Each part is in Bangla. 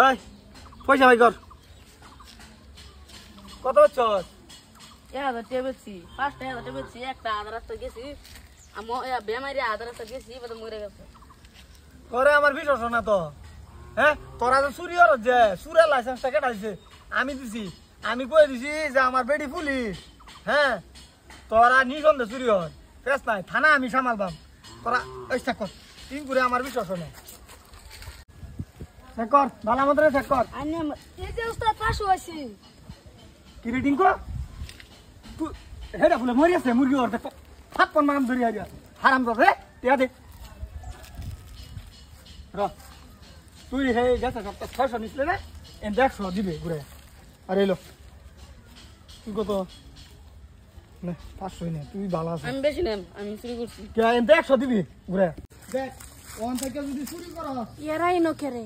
এই পয়সা ভাই কর কত বছর এক পাঁচটা হাজার টাকা একটা আধা রাস্তা গেছি আমার বেমারি আধা গেছি মরে গেছে ওরে আমার বিশ্বাস না তো হ্যাঁ তোরা তো চুরি হর যে চুরের লাইসেন্সটা কেটাইছে আমি দিছি আমি কই দিছি যে আমার বেড়ি পুলিশ হ্যাঁ তোরা নিঃসন্দেহ চুরি হর পেস নাই থানা আমি সামালবাম তোরা ওই থাক তিন আমার বিশ্বাস নেই চেক কর ভালো মতো চেক কর এই যে উস্তাদ পাস হইছি কি রেটিং কর তুই হেডা ফুলে মরি আছে মুরগি ওর দেখ ফাক কোন মারাম ধরি আইয়া হারাম দে টিয়া দে র তুই হে গেছে সব তো ছয়শো নিচলে না এন দেখছো দিবে ঘুরে আর এলো তুই কত না তুই ভালো আছিস আমি বেশি নেম আমি চুরি দিবি ঘুরে দেখ ওখান যদি চুরি করো এরাই নখেরে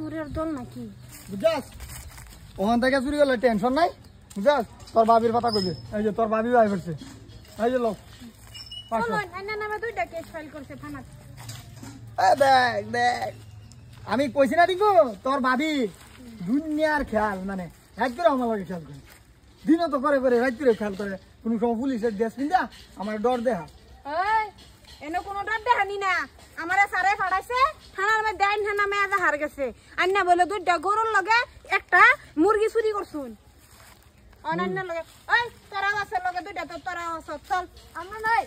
সুরের দল নাকি বুঝাস ওখান থেকে চুরি করলে টেনশন নাই বুঝাস তোর বাবির কথা কইবে এই যে তোর বাবি ভাই করছে এই যে লোক আমি কইছি না দিঙ্গু তোর ভাবি দুনিয়ার খেয়াল মানে রাত্রে আমার লাগে খেয়াল করে দিনও তো করে করে রাত্রে খেয়াল করে কোনো সময় পুলিশের ড্রেস কিনা আমার ডর দেখা এনে কোনো ডর দেহানি না আমারে সারে ফাড়াইছে থানার মধ্যে আইন থানা মেয়ে হার গেছে আন্না বলে দুইটা গরুর লগে একটা মুরগি চুরি করছুন অনান্য লগে ওই তোরা আছে লগে দুইটা তো তোরা আছে চল আমরা নই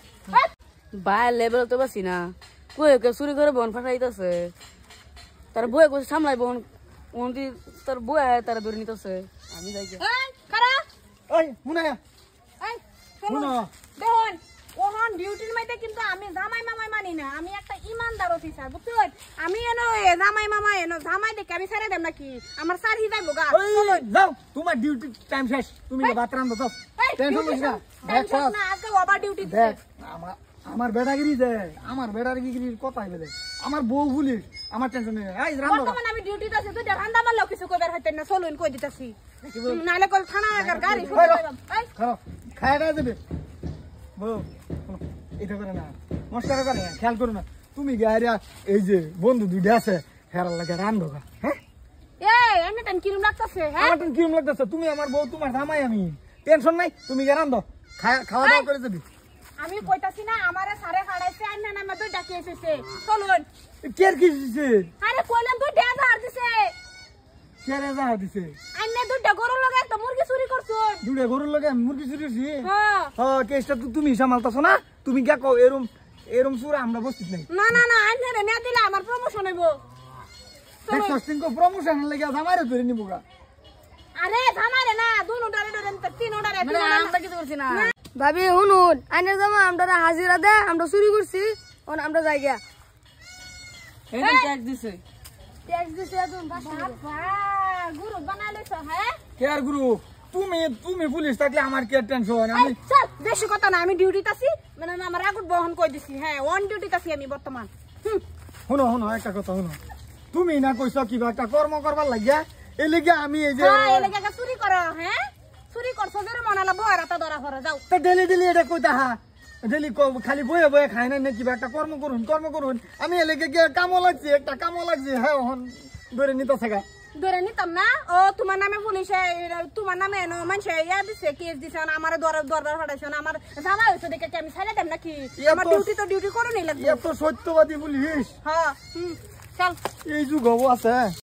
বাই লেভেল তো বাসি না কই কে চুরি করে বন ফাটাইতেছে তার বয়ে কইছে সামলাই বন ওনটি তার বয়ে তার ধরে নিতেছে আমি যাই ওই কারা ওই মুনা ওই এখন ডিউটির মাইতে কিন্তু আমি জামাই মামাই মানি না আমি একটা ইমানদার অফিসার বুঝছো আমি এনো জামাই মামা এনো জামাই দেখে আমি ছেড়ে দেব নাকি আমার স্যার হি যাইব গা যাও তোমার ডিউটি টাইম শেষ তুমি ভাত রান্ধো তো টেনশন লইছ না আজকে ওভার ডিউটি দেখ আমার আমার বেড়াগিরি দে আমার বেড়াগিরির কথাই বলে আমার বউ পুলিশ আমার টেনশন নেই এই রান্দা বর্তমানে আমি ডিউটিতে আছি তুই রান্দা মারলো কিছু কইবার হইতে না চলুন কই দিতাছি নালে কল থানা আগার গাড়ি খাইটা দেবে বউ তুমি গায়েরা এই যে বন্ধু দুইটা আছে হেরার লাগে রান্ধো হ্যাঁ আমি টান লাগতাছে হ্যাঁ আমার লাগতাছে তুমি আমার বউ তোমার থামাই আমি টেনশন নাই তুমি গিয়ে রান্ধো খাওয়া দাওয়া করে যাবি আমি কইতাছি না আমারে সারে খাড়াইছে আর না না মা দুইটা কে এসেছে চলুন কের কি দিছে আরে কইলাম দুইটা হাজার দিছে কেরে যাও দিছে আইনে দুটা গরু লগে তো মুরগি চুরি করছো দুটা গরু লগে মুরগি চুরি হ্যাঁ কেসটা তো তুমি সামালতাছ না তুমি কে কও এরম এরম সুরা আমরা বসতিস নাই না না না আইনে রে না দিলে আমার প্রমোশন হইব এক কো প্রমোশন লাগা আমারে ধরে নিব গা আরে আমারে না দুনো ডারে ডারে তিন ডারে তিন মানে ডারে আমরা কিছু করছি না ভাবি হুনুন আইনে জামা আমরা হাজিরা দে আমরা চুরি করছি ওন আমরা যাই গিয়া এই ট্যাক্স দিছে হ্যাঁ? তুমি তুমি পুলিশ থাকলে আমার কি টেনশন আমি চল বেশি কথা না আমি ডিউটিতে আছি মানে আমার আগুন বহন কই দিছি হ্যাঁ অন ডিউটিতে আছি আমি বর্তমান শুনো শুনো একটা কথা শুনো তুমি না কইছ কিবা একটা কর্ম করবার লাগিয়া এলিগা আমি এই যে হ্যাঁ এলিগা চুরি করো হ্যাঁ চুরি করছ যে মনালা বহারাটা ধরা ধরা যাও তো ডেলি ডেলি এটা কইতা হ্যাঁ ডেলি খালি বয়ে বয়ে খায় না কিবা একটা কর্ম করুন কর্ম করুন আমি এলে গিয়ে কামও লাগছে একটা কামও লাগছে হ্যাঁ ওখান ধরে নিতে থাকা ধরে নিতাম না ও তোমার নামে পুলিশে তোমার নামে এনো মানুষে ইয়া দিছে কেস দিছে না আমার দরবার দরবার হটাইছে না আমার জামা হয়েছে দেখে আমি ছাড়ে দেব নাকি আমার ডিউটি তো ডিউটি করে নেই লাগবে এত সত্যবাদী পুলিশ হ্যাঁ চল এই যুগ আছে